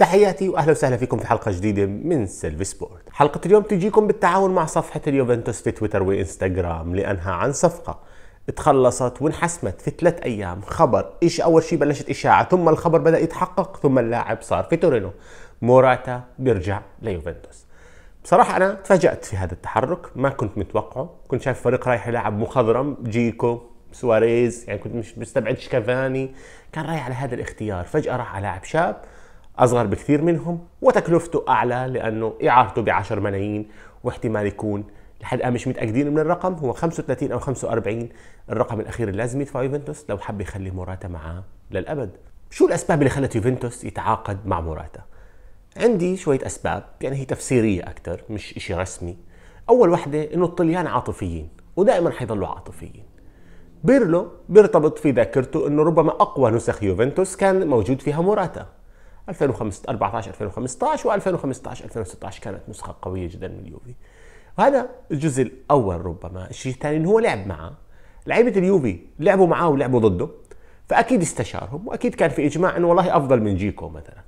تحياتي واهلا وسهلا فيكم في حلقه جديده من سيلفي سبورت. حلقه اليوم تجيكم بالتعاون مع صفحه اليوفنتوس في تويتر وانستغرام لانها عن صفقه تخلصت وانحسمت في ثلاث ايام خبر ايش اول شيء بلشت اشاعه ثم الخبر بدا يتحقق ثم اللاعب صار في تورينو موراتا بيرجع ليوفنتوس. بصراحة أنا تفاجأت في هذا التحرك ما كنت متوقعه كنت شايف فريق رايح يلعب مخضرم جيكو سواريز يعني كنت مش مستبعدش كافاني كان رايح على هذا الاختيار فجأة راح على لاعب شاب أصغر بكثير منهم وتكلفته أعلى لأنه إعارته ب 10 ملايين واحتمال يكون لحد الآن مش متأكدين من الرقم هو 35 أو 45 الرقم الأخير اللي لازم يدفعه يوفنتوس لو حب يخلي موراتا معاه للأبد شو الأسباب اللي خلت يوفنتوس يتعاقد مع موراتا؟ عندي شوية أسباب يعني هي تفسيرية أكثر مش إشي رسمي أول وحدة إنه الطليان عاطفيين ودائما حيضلوا عاطفيين بيرلو بيرتبط في ذاكرته انه ربما اقوى نسخ يوفنتوس كان موجود فيها موراتا 2014 2015 و2015 2016 كانت نسخه قويه جدا من اليوفي هذا الجزء الاول ربما الشيء الثاني انه هو لعب معاه لعيبه اليوفي لعبوا معاه ولعبوا ضده فاكيد استشارهم واكيد كان في اجماع انه والله افضل من جيكو مثلا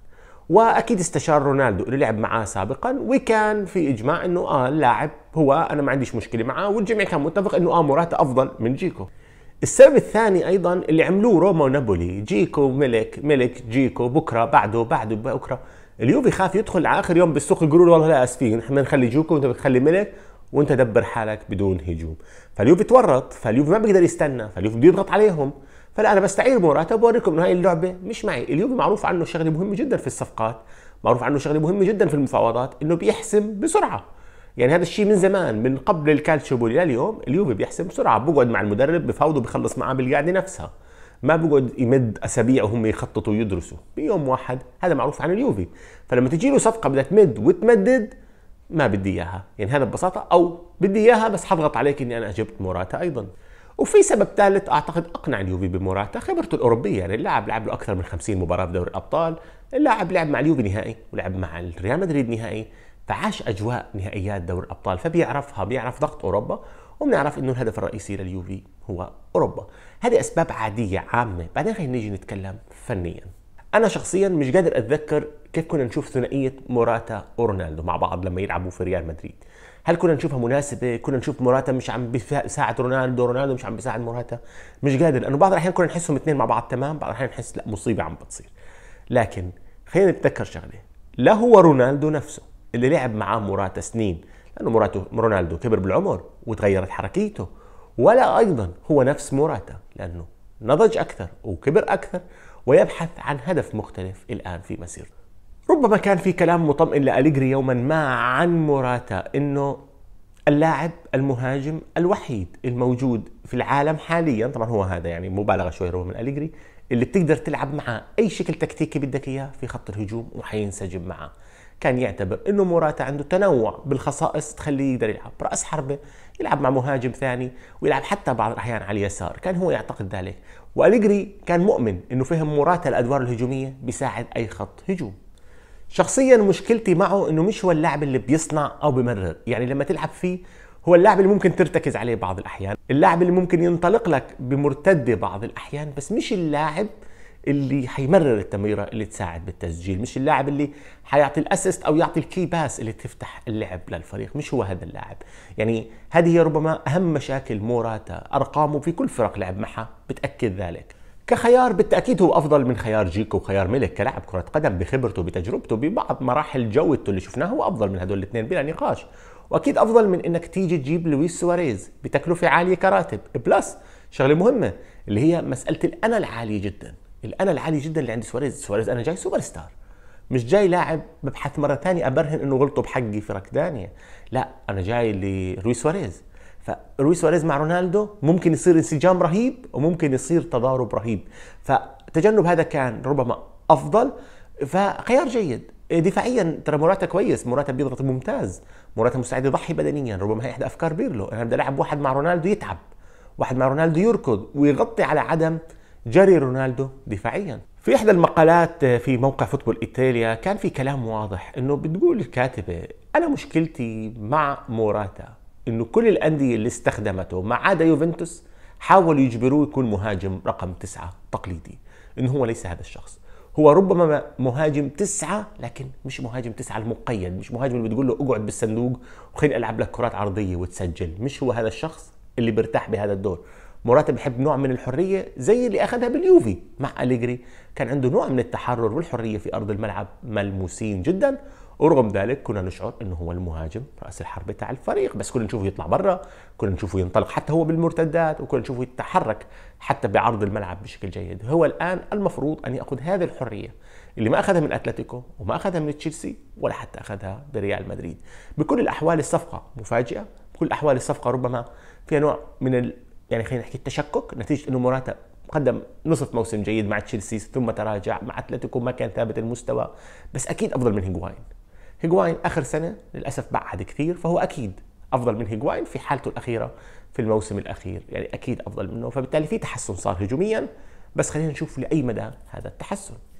واكيد استشار رونالدو اللي لعب معاه سابقا وكان في اجماع انه اه اللاعب هو انا ما عنديش مشكله معاه والجميع كان متفق انه اه موراتا افضل من جيكو السبب الثاني ايضا اللي عملوه روما ونابولي جيكو ملك ملك جيكو بكره بعده بعده بكره اليوفي خاف يدخل على اخر يوم بالسوق يقولوا له والله لا اسفين احنا نخلي جيكو وانت بتخلي ملك وانت دبر حالك بدون هجوم فاليوفي تورط فاليوفي ما بيقدر يستنى فاليوفي بده يضغط عليهم فلا انا بستعير مراتب بوريكم انه هاي اللعبه مش معي اليوفي معروف عنه شغله مهمه جدا في الصفقات معروف عنه شغله مهمه جدا في المفاوضات انه بيحسم بسرعه يعني هذا الشيء من زمان من قبل الكالتشوبولي لليوم اليوفي بيحسم بسرعه بقعد مع المدرب بفاوضه بخلص معاه بالقعده نفسها ما بقعد يمد اسابيع وهم يخططوا ويدرسوا بيوم واحد هذا معروف عن اليوفي فلما تجي له صفقه بدها تمد وتمدد ما بدي اياها يعني هذا ببساطه او بدي اياها بس حضغط عليك اني انا جبت موراتا ايضا وفي سبب ثالث اعتقد اقنع اليوفي بموراتا خبرته الاوروبيه يعني اللاعب لعب له اكثر من 50 مباراه في دوري الابطال اللاعب لعب مع اليوفي نهائي ولعب مع ريال مدريد نهائي فعاش اجواء نهائيات دوري الابطال فبيعرفها بيعرف ضغط اوروبا وبنعرف انه الهدف الرئيسي لليوفي هو اوروبا هذه اسباب عاديه عامه بعدين خلينا نيجي نتكلم فنيا انا شخصيا مش قادر اتذكر كيف كنا نشوف ثنائيه موراتا ورونالدو مع بعض لما يلعبوا في ريال مدريد هل كنا نشوفها مناسبه كنا نشوف موراتا مش عم بيساعد رونالدو رونالدو مش عم بيساعد موراتا مش قادر لانه بعض الاحيان كنا نحسهم اثنين مع بعض تمام بعض الاحيان نحس لا مصيبه عم بتصير لكن خلينا نتذكر شغله لا هو رونالدو نفسه اللي لعب معاه موراتا سنين لانه موراتا رونالدو كبر بالعمر وتغيرت حركيته ولا ايضا هو نفس موراتا لانه نضج اكثر وكبر اكثر ويبحث عن هدف مختلف الان في مسيرته ربما كان في كلام مطمئن لأليجري يوما ما عن موراتا انه اللاعب المهاجم الوحيد الموجود في العالم حاليا طبعا هو هذا يعني مبالغه شوي من أليجري اللي بتقدر تلعب معه اي شكل تكتيكي بدك اياه في خط الهجوم وحينسجم معه كان يعتبر انه موراتا عنده تنوع بالخصائص تخليه يقدر يلعب راس حربه يلعب مع مهاجم ثاني ويلعب حتى بعض الاحيان على اليسار كان هو يعتقد ذلك واليجري كان مؤمن انه فهم موراتا الادوار الهجوميه بيساعد اي خط هجوم شخصيا مشكلتي معه انه مش هو اللاعب اللي بيصنع او بمرر يعني لما تلعب فيه هو اللاعب اللي ممكن ترتكز عليه بعض الاحيان اللاعب اللي ممكن ينطلق لك بمرتده بعض الاحيان بس مش اللاعب اللي حيمرر التمريره اللي تساعد بالتسجيل مش اللاعب اللي حيعطي الاسيست او يعطي الكي باس اللي تفتح اللعب للفريق مش هو هذا اللاعب يعني هذه هي ربما اهم مشاكل موراتا ارقامه في كل فرق لعب معها بتاكد ذلك كخيار بالتاكيد هو افضل من خيار جيكو وخيار ملك كلاعب كره قدم بخبرته بتجربته ببعض مراحل جودته اللي شفناها هو افضل من هدول الاثنين بلا نقاش واكيد افضل من انك تيجي تجيب لويس سواريز بتكلفه عاليه كراتب بلس شغله مهمه اللي هي مساله الانا العاليه جدا الانا العالي جدا اللي عند سواريز سواريز انا جاي سوبر ستار مش جاي لاعب ببحث مره ثانيه ابرهن انه غلطوا بحقي فرق ثانيه لا انا جاي لويس سواريز فلويس سواريز مع رونالدو ممكن يصير انسجام رهيب وممكن يصير تضارب رهيب فتجنب هذا كان ربما افضل فخيار جيد دفاعيا ترى موراتا كويس موراتا بيضغط ممتاز موراتا مستعد يضحي بدنيا ربما هي احدى افكار بيرلو انا بدي العب واحد مع رونالدو يتعب واحد مع رونالدو يركض ويغطي على عدم جري رونالدو دفاعيا في احدى المقالات في موقع فوتبول ايطاليا كان في كلام واضح انه بتقول الكاتبه انا مشكلتي مع موراتا انه كل الانديه اللي استخدمته ما عدا يوفنتوس حاولوا يجبروه يكون مهاجم رقم تسعة تقليدي انه هو ليس هذا الشخص هو ربما مهاجم تسعة لكن مش مهاجم تسعة المقيد مش مهاجم اللي بتقول له اقعد بالصندوق وخليني ألعب لك كرات عرضية وتسجل مش هو هذا الشخص اللي بيرتاح بهذا الدور مرات بيحب نوع من الحرية زي اللي أخذها باليوفي مع أليجري كان عنده نوع من التحرر والحرية في أرض الملعب ملموسين جدا ورغم ذلك كنا نشعر انه هو المهاجم راس الحرب تاع الفريق بس كنا نشوفه يطلع برا كنا نشوفه ينطلق حتى هو بالمرتدات وكنا نشوفه يتحرك حتى بعرض الملعب بشكل جيد هو الان المفروض ان ياخذ هذه الحريه اللي ما اخذها من اتلتيكو وما اخذها من تشيلسي ولا حتى اخذها بريال مدريد بكل الاحوال الصفقه مفاجئه بكل الاحوال الصفقه ربما فيها نوع من ال... يعني خلينا نحكي التشكك نتيجه انه موراتا قدم نصف موسم جيد مع تشيلسي ثم تراجع مع اتلتيكو ما كان ثابت المستوى بس اكيد افضل من هيغواين هيجواين اخر سنه للاسف بعد كثير فهو اكيد افضل من هيجواين في حالته الاخيره في الموسم الاخير يعني اكيد افضل منه فبالتالي في تحسن صار هجوميا بس خلينا نشوف لاي مدى هذا التحسن